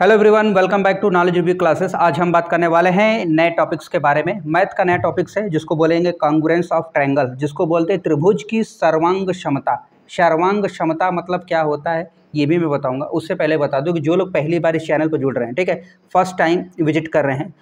hello everyone welcome back to knowledge review classes आज हम बात करने वाले हैं नए टॉपिक्स के बारे में मैथ का नया टॉपिक्स है जिसको बोलेंगे कॉन्ग्रेंस ऑफ ट्रायंगल जिसको बोलते हैं त्रिभुज की सर्वांग क्षमता सर्वांग क्षमता मतलब क्या होता है ये भी मैं बताऊंगा उससे पहले बता दूँ कि जो लोग पहली बार इस चैनल पर जुड़ रहे हैं ठीक है फर्स्ट टाइम विजिट कर रहे हैं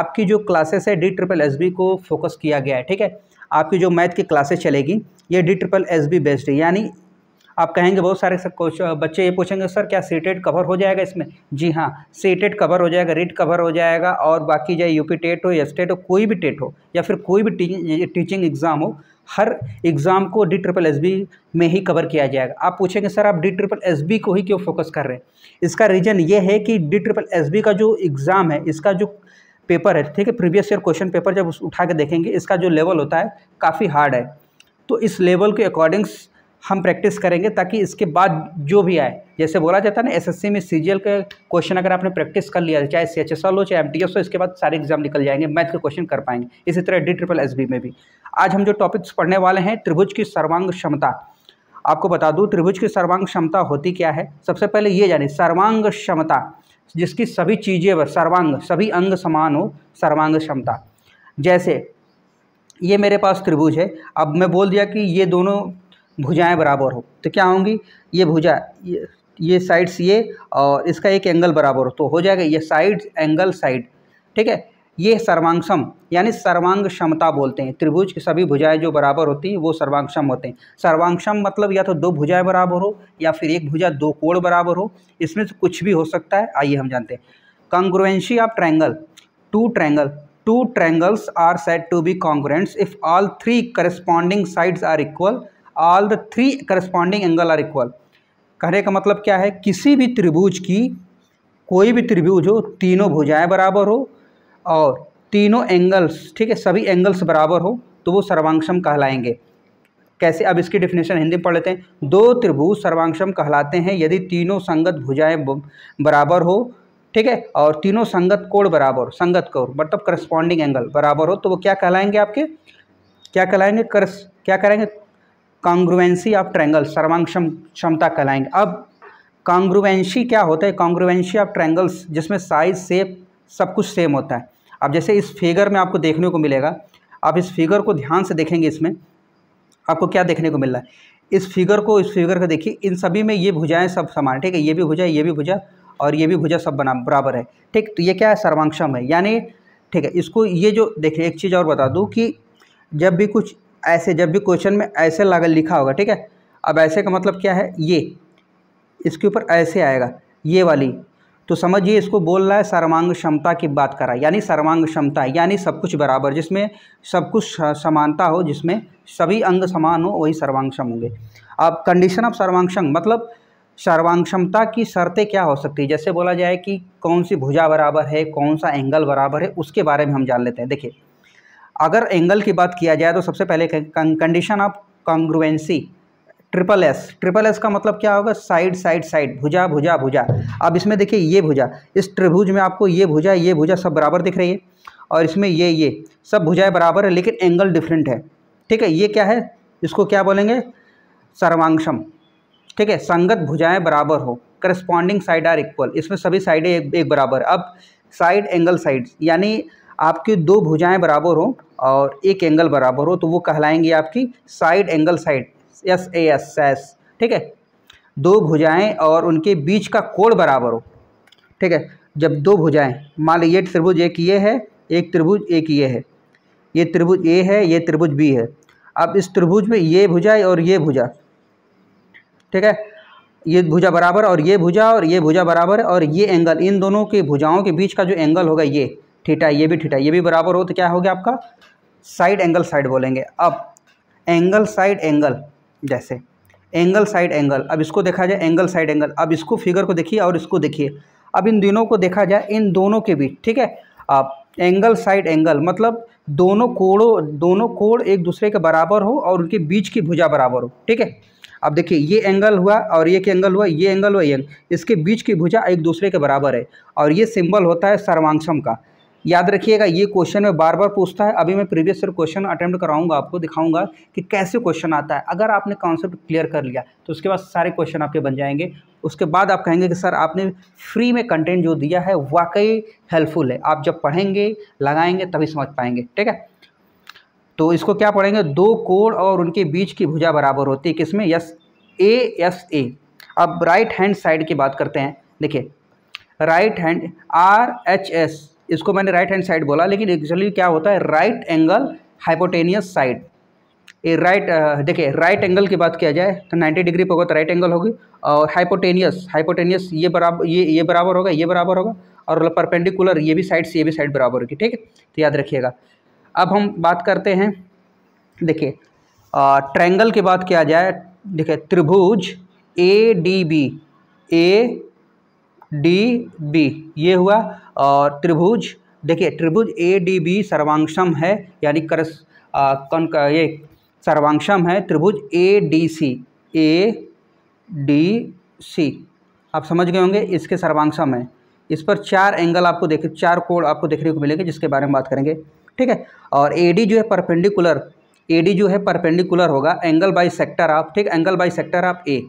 आपकी जो क्लासेस है डी ट्रिपल एस बी को फोकस किया गया है ठीक है आपकी जो मैथ की क्लासेस चलेगी ये D triple S B based है यानी आप कहेंगे बहुत सारे बच्चे ये पूछेंगे सर क्या सीटेड कवर e हो जाएगा इसमें जी हाँ सीटेड कवर e हो जाएगा रिट कवर हो जाएगा और बाकी चाहे यूपी टेट e हो या स्टेट हो कोई भी टेट हो या फिर कोई भी टीचिंग एग्ज़ाम हो हर एग्ज़ाम को डी ट्रिपल एस बी में ही कवर किया जाएगा आप पूछेंगे सर आप डी ट्रिपल एस बी को ही क्यों फोकस कर रहे हैं इसका रीज़न ये है कि डी ट्रिपल एस बी का जो एग्ज़ाम है इसका जो पेपर है ठीक है प्रीवियस ईयर क्वेश्चन पेपर जब उठा के देखेंगे इसका जो लेवल होता है काफ़ी हार्ड है तो इस लेवल के अकॉर्डिंग्स हम प्रैक्टिस करेंगे ताकि इसके बाद जो भी आए जैसे बोला जाता है ना एसएससी में सी के क्वेश्चन अगर आपने प्रैक्टिस कर लिया चाहे सी एच एस एल हो चाहे एम टी एस हो इसके बाद सारे एग्जाम निकल जाएंगे मैथ के क्वेश्चन कर पाएंगे इसी तरह डी ट्रिपल एस बी में भी आज हम जो टॉपिक्स पढ़ने वाले हैं त्रिभुज की सर्वांग क्षमता आपको बता दूँ त्रिभुज की सर्वांग क्षमता होती क्या है सबसे पहले ये जानी सर्वांग क्षमता जिसकी सभी चीज़ें सर्वांग सभी अंग समान हो सर्वांग क्षमता जैसे ये मेरे पास त्रिभुज है अब मैं बोल दिया कि ये दोनों भुजाएं बराबर हो तो क्या होंगी ये भुजा ये ये साइड्स ये और इसका एक एंगल बराबर हो तो हो जाएगा ये साइड एंगल साइड ठीक है ये सर्वांगसम यानी सर्वांग क्षमता बोलते हैं त्रिभुज की सभी भुजाएं जो बराबर होती हैं वो सर्वांगक्षम होते हैं सर्वांगक्षम मतलब या तो दो भुजाएं बराबर हो या फिर एक भुजा दो कोण बराबर हो इसमें से कुछ भी हो सकता है आइए हम जानते हैं congruency of triangle two triangle two triangles are set to be congruents if all three corresponding sides are equal all the three corresponding angle are equal कहने का मतलब क्या है किसी भी त्रिभुज की कोई भी त्रिभुज हो तीनों भुजाएं बराबर हो और तीनों एंगल्स ठीक है सभी एंगल्स बराबर हो तो वो सर्वांगसम कहलाएंगे कैसे अब इसकी डिफिनेशन हिंदी में पढ़ लेते हैं दो त्रिभुज सर्वांगसम कहलाते हैं यदि तीनों संगत भुजाएं बराबर हो ठीक है और तीनों संगत कोण बराबर संगत कोण मतलब करस्पॉन्डिंग एंगल बराबर हो तो वो क्या कहलाएंगे आपके क्या कहलाएंगे करस क्या कहेंगे कॉन्ग्रुवेंसी ऑफ ट्रैंगल सर्वांग क्षमता कहलाएंगे अब कॉन्ग्रुवेंसी क्या होता है कॉन्ग्रुवेंसी ऑफ ट्रैंगल्स जिसमें साइज सेप सब कुछ सेम होता है अब जैसे इस फिगर में आपको देखने को मिलेगा आप इस फिगर को ध्यान से देखेंगे इसमें आपको क्या देखने को मिल रहा है इस फिगर को इस फिगर को देखिए इन सभी में ये भुजाएं सब समान ठीक है ये भी भुजा ये भी भुजा और ये भी भुजा सब बना बराबर है ठीक तो ये क्या है सर्वांक्षम है यानी ठीक है इसको ये जो देखिए एक चीज़ और बता दूँ कि जब भी कुछ ऐसे जब भी क्वेश्चन में ऐसे लगा लिखा होगा ठीक है अब ऐसे का मतलब क्या है ये इसके ऊपर ऐसे आएगा ये वाली तो समझिए इसको बोल रहा है सर्वांग क्षमता की बात कर रहा है यानी सर्वांग क्षमता यानी सब कुछ बराबर जिसमें सब कुछ समानता हो जिसमें सभी अंग समान हो वही सर्वांगक्षम होंगे अब कंडीशन ऑफ सर्वांगक्षम मतलब सर्वांगक्षमता की शर्तें क्या हो सकती है जैसे बोला जाए कि कौन सी भुजा बराबर है कौन सा एंगल बराबर है उसके बारे में हम जान लेते हैं देखिए अगर एंगल की बात किया जाए तो सबसे पहले condition of congruency triple S triple S का मतलब क्या होगा साइड साइड साइड भुजा भुजा भुजा अब इसमें देखिए ये भुजा इस त्रिभुज में आपको ये भुजा ये भुजा सब बराबर दिख रही है और इसमें ये ये सब भुजाएं बराबर है लेकिन एंगल डिफरेंट है ठीक है ये क्या है इसको क्या बोलेंगे सर्वांगशम ठीक है संगत भुजाएं बराबर हो करस्पॉन्डिंग साइड आर इक्वल इसमें सभी साइडें एक, एक बराबर अब साइड एंगल साइड यानी आपकी दो भुजाएं बराबर हों और एक एंगल बराबर हो तो वो कहलाएंगे आपकी side angle side S A S S ठीक है दो भुजाएं और उनके बीच का कोण बराबर हो ठीक है जब दो भुजाएं मान लीजिए त्रिभुज एक ये है एक त्रिभुज एक ये है ये त्रिभुज ए है ये त्रिभुज बी है अब इस त्रिभुज में ये भुजा और ये भुजा ठीक है ये भुजा बराबर और ये भुजा और ये भुजा बराबर और ये एंगल इन दोनों के भुजाओं के बीच का जो एंगल होगा ये थीटा ये भी थीटा ये भी बराबर हो तो क्या हो गया आपका साइड एंगल साइड बोलेंगे अब एंगल साइड एंगल जैसे एंगल साइड एंगल अब इसको देखा जाए एंगल साइड एंगल अब इसको फिगर को देखिए और इसको देखिए अब इन दोनों को देखा जाए इन दोनों के बीच ठीक है अब एंगल साइड एंगल मतलब दोनों कोड़ों दोनों कोण एक दूसरे के बराबर हो और उनके बीच की भुजा बराबर हो ठीक है अब देखिए ये एंगल हुआ और ये एंगल हुआ ये एंगल हुआ ये इसके बीच की भुजा एक दूसरे के बराबर है और ये सिंबल होता है सर्वांगसम का याद रखिएगा ये क्वेश्चन में बार बार पूछता है अभी मैं प्रीवियस ईयर क्वेश्चन अटेम्प्ट कराऊंगा आपको दिखाऊंगा कि कैसे क्वेश्चन आता है अगर आपने कॉन्सेप्ट क्लियर कर लिया तो उसके बाद सारे क्वेश्चन आपके बन जाएंगे उसके बाद आप कहेंगे कि सर आपने फ्री में कंटेंट जो दिया है वाकई हेल्पफुल है आप जब पढ़ेंगे लगाएंगे तभी समझ पाएंगे ठीक है तो इसको क्या पढ़ेंगे दो कोड और उनके बीच की भुजा बराबर होती है किसमें यस ए एस ए अब राइट हैंड साइड की बात करते हैं देखिए right hand R H S इसको मैंने राइट हैंड साइड बोला लेकिन एक्चुअली क्या होता है राइट एंगल हाइपोटेनियस साइड ये राइट देखिए राइट एंगल की बात किया जाए तो 90 डिग्री पर होगा तो राइट एंगल होगी और हाइपोटेनियस हाइपोटेनियस ये बराबर ये ये बराबर होगा ये बराबर होगा और परपेंडिकुलर ये भी साइड से ये भी साइड बराबर होगी ठीक है तो याद रखिएगा अब हम बात करते हैं देखिए ट्रैंगल की बात किया जाए देखिए त्रिभुज A D B A D B ये हुआ और त्रिभुज देखिए त्रिभुज ए डी बी सर्वांगसम है यानी कर कौन का ये सर्वांगसम है त्रिभुज A D C A D C आप समझ गए होंगे इसके सर्वांगसम है इस पर चार एंगल आपको देखे चार कोण आपको देखने को मिलेंगे जिसके बारे में बात करेंगे ठीक है और ए डी जो है परपेंडिकुलर ए डी जो है परपेंडिकुलर होगा एंगल बाई सेक्टर आप ठीक एंगल बाई सेक्टर आप ए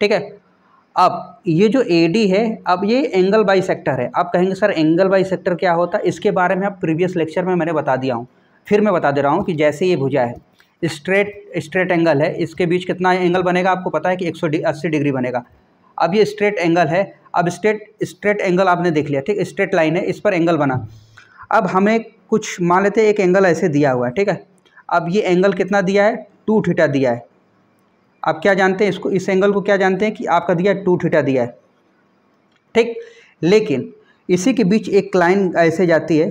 ठीक है अब ये जो ए डी है अब ये एंगल बाई सेक्टर है आप कहेंगे सर एंगल बाई सेक्टर क्या होता है इसके बारे में आप प्रीवियस लेक्चर में मैंने बता दिया हूँ फिर मैं बता दे रहा हूँ कि जैसे ये भुजा है स्ट्रेट स्ट्रेट एंगल है इसके बीच कितना एंगल बनेगा आपको पता है कि एक डिग्री बनेगा अब ये स्ट्रेट एंगल है अब स्ट्रेट स्ट्रेट एंगल आपने देख लिया ठीक स्ट्रेट लाइन है इस पर एंगल बना अब हमें कुछ मान लेते एक एंगल ऐसे दिया हुआ है ठीक है अब ये एंगल कितना दिया है टू थीटा दिया है आप क्या जानते हैं इसको इस एंगल को क्या जानते हैं कि आपका दिया है टू थीटा दिया है ठीक लेकिन इसी के बीच एक लाइन ऐसे जाती है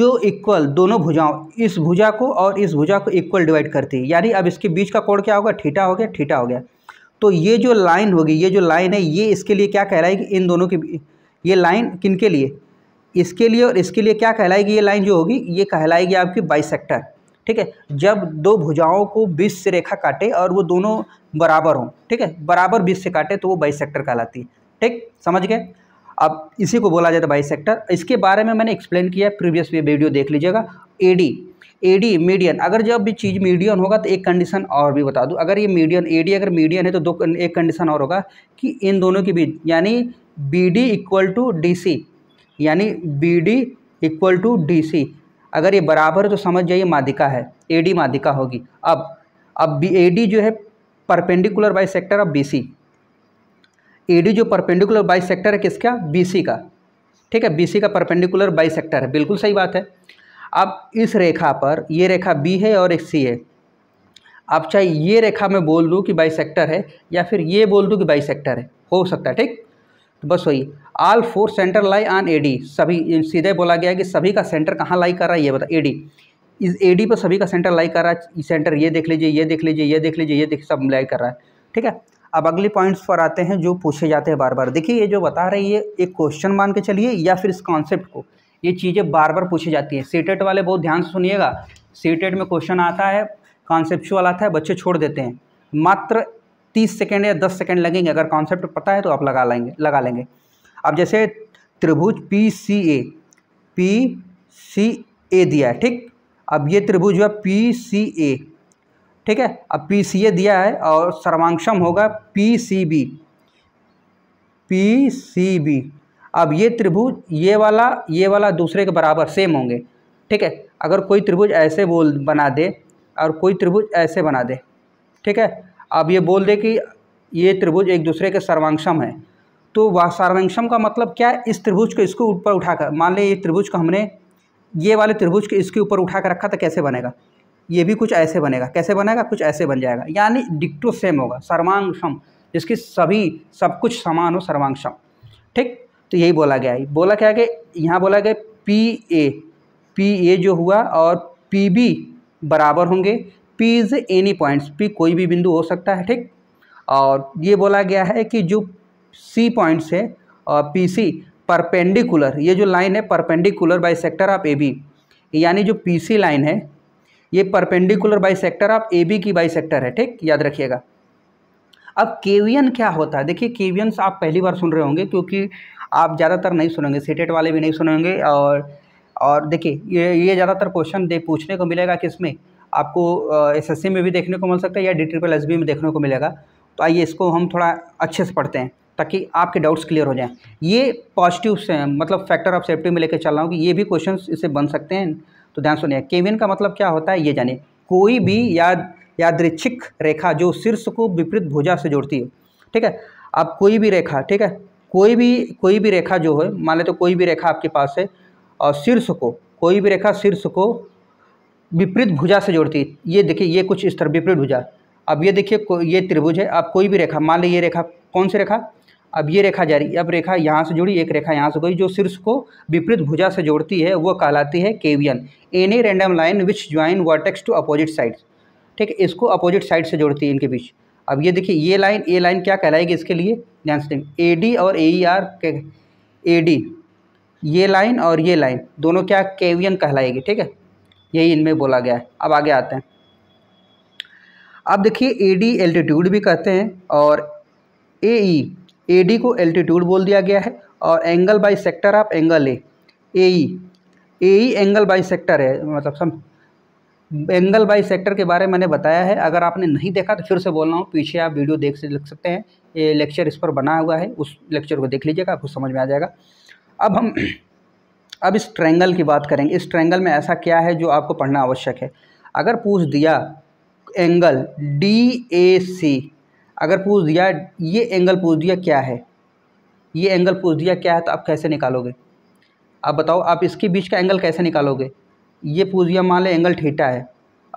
जो इक्वल दोनों भुजाओं इस भुजा को और इस भुजा को इक्वल डिवाइड करती है यानी अब इसके बीच का कोण क्या होगा ठीठा हो गया ठीठा हो गया तो ये जो लाइन होगी ये जो लाइन है ये इसके लिए क्या कहलाएगी इन दोनों के ये लाइन किन के लिए इसके लिए और इसके लिए क्या कहलाएगी ये लाइन जो होगी ये कहलाएगी आपकी बाइसेक्टर ठीक है जब दो भुजाओं को बीस से रेखा काटे और वो दोनों बराबर हों ठीक है बराबर बीस से काटे तो वो बाई सेक्टर कहलाती है ठीक समझ गए अब इसी को बोला जाता है बाई सेक्टर इसके बारे में मैंने एक्सप्लेन किया प्रीवियस वीडियो देख लीजिएगा A D A D median अगर जब भी चीज़ मीडियन होगा तो एक कंडीशन और भी बता दूँ अगर ये मीडियन ए डी अगर मीडियन है तो दो एक कंडीशन और होगा कि इन दोनों के बीच यानी B D equal to D C यानी B D equal to D C अगर ये बराबर है तो समझ जाइए माधिका है ए डी माधिका होगी अब अब बी ए डी जो है perpendicular bisector of B C A D जो परपेंडिकुलर बाई सेक्टर है किसका बी सी का ठीक है बी सी का परपेंडिकुलर बाई सेक्टर है बिल्कुल सही बात है अब इस रेखा पर ये रेखा बी है और एक सी है अब चाहे ये रेखा मैं बोल दूँ कि बाई सेक्टर है या फिर ये बोल दूँ कि बाई सेक्टर है हो सकता है ठीक तो बस वही all four centre lie on AD सभी सीधे बोला गया कि सभी का सेंटर कहाँ लाई कर रहा है ये बता एडी इस एडी पर सभी का सेंटर लाई कर रहा है सेंटर ये देख लीजिए ये देख लीजिए ये देख लीजिए ये देख सब लाई कर रहा है ठीक है अब अगले पॉइंट्स पर आते हैं जो पूछे जाते हैं बार बार देखिए ये जो बता रही है एक क्वेश्चन मान के चलिए या फिर इस कॉन्सेप्ट को ये चीज़ें बार बार पूछी जाती हैं सीटेट वाले बहुत ध्यान से सुनिएगा सीटेट में क्वेश्चन आता है कॉन्सेप्चुअल आता है बच्चे छोड़ देते हैं मात्र तीस सेकेंड या दस सेकेंड लगेंगे अगर कॉन्सेप्ट पता है तो आप लगा लेंगे लगा लेंगे अब जैसे त्रिभुज P C A P C ए दिया है ठीक अब ये त्रिभुज हुआ पी सी ए ठीक है अब पी सी ए दिया है और सर्वांक्षम होगा P C B P C B अब ये त्रिभुज ये वाला ये वाला दूसरे के बराबर सेम होंगे ठीक है अगर कोई त्रिभुज ऐसे बोल बना दे और कोई त्रिभुज ऐसे बना दे ठीक है अब ये बोल दे कि ये त्रिभुज एक दूसरे के सर्वांगक्षम है तो वह सर्वांगसम का मतलब क्या है इस त्रिभुज को इसको ऊपर उठाकर मान लें ये त्रिभुज को हमने ये वाले त्रिभुज के इसके ऊपर उठा कर रखा तो कैसे बनेगा ये भी कुछ ऐसे बनेगा कैसे बनेगा कुछ ऐसे बन जाएगा यानी डिक्टो सेम होगा सर्वांगसम जिसकी सभी सब कुछ समान हो सर्वांगक्षम ठीक तो यही बोला गया बोला क्या कि यहाँ बोला गया पी ए पी ए जो हुआ और पी बी बराबर होंगे P is any points P कोई भी बिंदु हो सकता है ठीक और ये बोला गया है कि जो सी पॉइंट्स है पी सी परपेंडिकुलर ये जो लाइन है perpendicular bisector of A B यानी जो पी सी लाइन है ये perpendicular bisector of A B की बाई सेक्टर है ठीक याद रखिएगा अब केवियन क्या होता है देखिए केवियंस आप पहली बार सुन रहे होंगे क्योंकि आप ज़्यादातर नहीं सुनेंगे सीटेट e वाले भी नहीं सुनेंगे और और देखिए ये ये ज़्यादातर क्वेश्चन दे पूछने को मिलेगा किसमें आपको एस में भी देखने को मिल सकता है या डी ट्रिपल एस में देखने को मिलेगा तो आइए इसको हम थोड़ा अच्छे से पढ़ते हैं ताकि आपके डाउट्स क्लियर हो जाएं ये पॉजिटिव से मतलब फैक्टर ऑफ सेफ्टी में लेकर चल रहा हूँ कि ये भी क्वेश्चन इससे बन सकते हैं तो ध्यान सुनिए केविन का मतलब क्या होता है ये जानिए कोई भी याद यादृच्छिक रेखा जो शीर्ष को विपरीत भुजा से जोड़ती है ठीक है आप कोई भी रेखा ठीक है कोई भी कोई भी रेखा जो है मान लेते तो कोई भी रेखा आपके पास है और शीर्ष को कोई भी रेखा शीर्ष को विपरीत भुजा से जोड़ती है ये देखिए ये कुछ इस तरह विपरीत भुजा अब ये देखिए ये त्रिभुज है आप कोई भी रेखा मान लीजिए रेखा कौन सी रेखा अब ये रेखा जा रही अब रेखा यहाँ से जुड़ी एक रेखा यहाँ से गई जो शीर्ष को विपरीत भुजा से जोड़ती है वो कहलाती है cevian any random line which join vertex to opposite side ठीक है इसको अपोजिट साइड से जोड़ती है इनके बीच अब ये देखिए ये लाइन ए लाइन क्या कहलाएगी इसके लिए ध्यान से ए डी और ए ई आर के ए डी ये लाइन और ये लाइन दोनों क्या केवियन कहलाएगी ठीक है यही इनमें बोला गया है अब आगे आते हैं अब देखिए ए डी एल्टीट्यूड भी कहते हैं और ए ई ए डी को एल्टीट्यूड बोल दिया गया है और एंगल बाई सेक्टर आप angle A A E A E angle bisector है मतलब सम एंगल बाई सेक्टर के बारे में मैंने बताया है अगर आपने नहीं देखा तो फिर से बोल रहा हूँ पीछे आप वीडियो देख सकते हैं ये लेक्चर इस पर बना हुआ है उस लेक्चर को देख लीजिएगा आपको समझ में आ जाएगा अब हम अब इस ट्रेंगल की बात करेंगे इस ट्रेंगल में ऐसा क्या है जो आपको पढ़ना आवश्यक है अगर पूछ दिया एंगल डी ए सी अगर पूछ दिया ये एंगल पूछ दिया क्या है ये एंगल पूछ दिया क्या है तो आप कैसे निकालोगे आप बताओ आप इसके बीच का एंगल कैसे निकालोगे ये पूछ दिया मान लें एंगल ठीटा है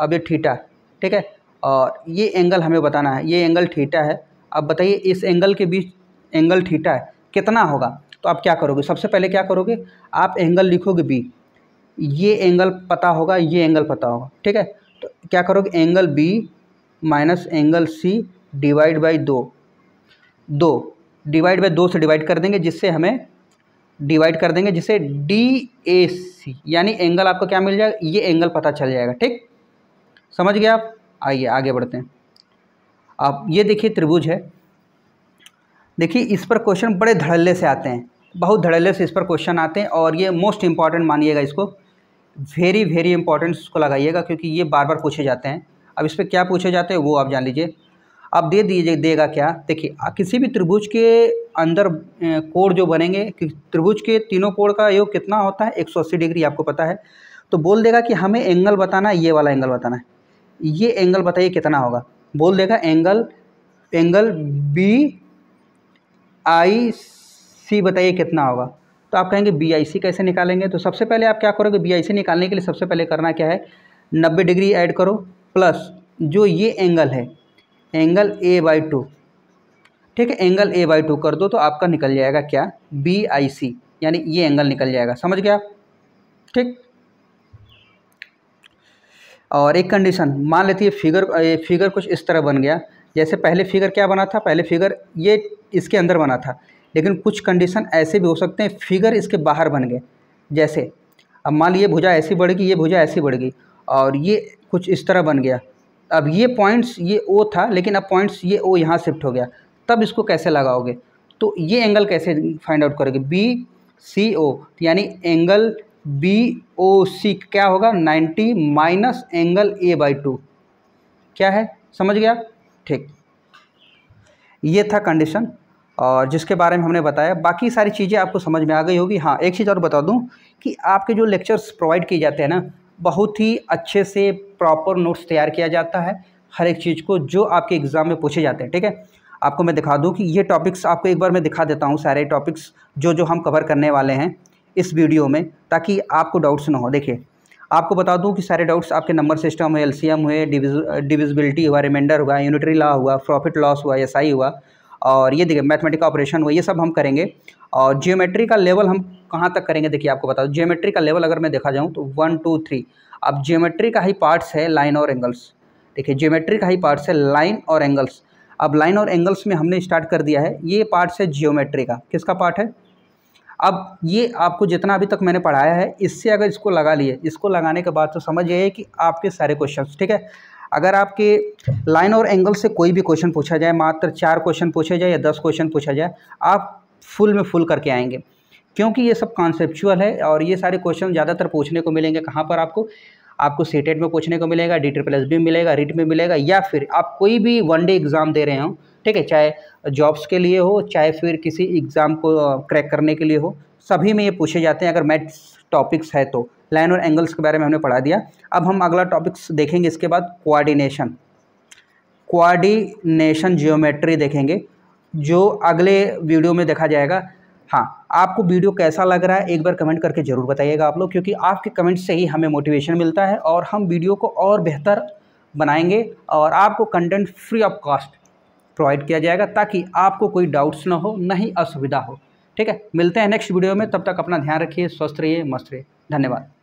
अब ये ठीटा ठीक है और ये एंगल हमें बताना है ये एंगल ठीटा है अब बताइए इस एंगल के बीच एंगल ठीटा है कितना होगा तो आप क्या करोगे सबसे पहले क्या करोगे आप एंगल लिखोगे बी ये एंगल पता होगा ये एंगल पता होगा ठीक है तो क्या करोगे angle B minus angle C divide by दो दो डिवाइड बाई दो से डिवाइड कर देंगे जिससे हमें डिवाइड कर देंगे जिससे डी ए सी यानी एंगल आपको क्या मिल जाएगा ये एंगल पता चल जाएगा ठीक समझ गए आप आइए आगे बढ़ते हैं आप ये देखिए त्रिभुज है देखिए इस पर क्वेश्चन बड़े धड़ल्ले से आते हैं बहुत धड़ल्ले से इस पर क्वेश्चन आते हैं और ये मोस्ट इंपॉर्टेंट मानिएगा इसको वेरी वेरी इंपॉर्टेंट इसको लगाइएगा क्योंकि ये बार बार पूछे जाते हैं अब इस पर क्या पूछे जाते हैं वो आप जान लीजिए अब दे दीजिए देगा क्या देखिए किसी भी त्रिभुज के अंदर कोण जो बनेंगे त्रिभुज के तीनों कोण का योग कितना होता है 180 डिग्री आपको पता है तो बोल देगा कि हमें एंगल बताना है ये वाला एंगल बताना है ये एंगल बताइए कितना होगा बोल देगा angle angle B I C बताइए कितना होगा तो आप कहेंगे बी आई सी कैसे निकालेंगे तो सबसे पहले आप क्या करोगे बी आई सी निकालने के लिए सबसे पहले करना क्या है नब्बे डिग्री ऐड करो प्लस जो ये एंगल है एंगल ए बाई टू ठीक है एंगल ए बाई टू कर दो तो आपका निकल जाएगा क्या बी आई सी यानी ये एंगल निकल जाएगा समझ गया ठीक और एक कंडीशन मान लेती है फिगर फिगर कुछ इस तरह बन गया जैसे पहले फिगर क्या बना था पहले फिगर ये इसके अंदर बना था लेकिन कुछ कंडीशन ऐसे भी हो सकते हैं फिगर इसके बाहर बन गए जैसे अब मान लीजिए भुजा ऐसी बढ़ेगी ये भुजा ऐसी बढ़ गई और ये कुछ इस तरह बन गया अब ये पॉइंट्स ये ओ था लेकिन अब पॉइंट्स ये ओ यहाँ शिफ्ट हो गया तब इसको कैसे लगाओगे तो ये एंगल कैसे फाइंड आउट करोगे बी सी ओ यानी एंगल बी ओ सी क्या होगा 90 minus angle A by two क्या है समझ गया ठीक ये था कंडीशन और जिसके बारे में हमने बताया बाकी सारी चीज़ें आपको समझ में आ गई होगी हाँ एक चीज़ और बता दूँ कि आपके जो लेक्चर्स प्रोवाइड किए जाते हैं ना बहुत ही अच्छे से प्रॉपर नोट्स तैयार किया जाता है हर एक चीज़ को जो आपके एग्ज़ाम में पूछे जाते हैं ठीक है आपको मैं दिखा दूँ कि ये टॉपिक्स आपको एक बार मैं दिखा देता हूँ सारे टॉपिक्स जो जो हम कवर करने वाले हैं इस वीडियो में ताकि आपको डाउट्स ना हो देखिए आपको बता दूं कि सारे डाउट्स आपके नंबर सिस्टम हुए एलसीएम हुए डिविजिबिलिटी हुआ रिमाइंडर हुआ यूनिटरी लॉ हुआ प्रॉफिट लॉस हुआ एसआई हुआ और ये देखिए मैथमेटिक ऑपरेशन हुआ ये सब हम करेंगे और जियोमेट्री का लेवल हम कहाँ तक करेंगे देखिए आपको बता दूँ जियोमेट्री का लेवल अगर मैं देखा जाऊँ तो वन टू थ्री अब जियोमेट्री का ही पार्ट्स है लाइन और एंगल्स देखिए जियोमेट्री का ही पार्ट्स है लाइन और एंगल्स अब लाइन और एंगल्स में हमने स्टार्ट कर दिया है ये पार्ट्स है जियोमेट्री का किसका पार्ट है अब ये आपको जितना अभी तक मैंने पढ़ाया है इससे अगर इसको लगा लिए इसको लगाने के बाद तो समझ ये है कि आपके सारे क्वेश्चन ठीक है अगर आपके लाइन और एंगल से कोई भी क्वेश्चन पूछा जाए मात्र चार क्वेश्चन पूछा जाए या दस क्वेश्चन पूछा जाए आप फुल में फुल करके आएंगे क्योंकि ये सब कॉन्सेप्चुअल है और ये सारे क्वेश्चन ज़्यादातर पूछने को मिलेंगे कहाँ पर आपको आपको सी e में पूछने को मिलेगा डी ट्रिपल एस भी मिलेगा रिट में मिलेगा या फिर आप कोई भी वन डे एग्ज़ाम दे रहे हो ठीक है चाहे जॉब्स के लिए हो चाहे फिर किसी एग्ज़ाम को क्रैक करने के लिए हो सभी में ये पूछे जाते हैं अगर मैथ्स टॉपिक्स है तो लाइन और एंगल्स के बारे में हमने पढ़ा दिया अब हम अगला टॉपिक्स देखेंगे इसके बाद कोआर्डिनेशन कोआर्डिनेशन जियोमेट्री देखेंगे जो अगले वीडियो में देखा जाएगा हाँ आपको वीडियो कैसा लग रहा है एक बार कमेंट करके ज़रूर बताइएगा आप लोग क्योंकि आपके कमेंट से ही हमें मोटिवेशन मिलता है और हम वीडियो को और बेहतर बनाएंगे और आपको content free of cost provide किया जाएगा ताकि आपको कोई डाउट्स ना हो ना ही असुविधा हो ठीक है मिलते हैं नेक्स्ट वीडियो में तब तक अपना ध्यान रखिए स्वस्थ रहिए मस्त रहिए धन्यवाद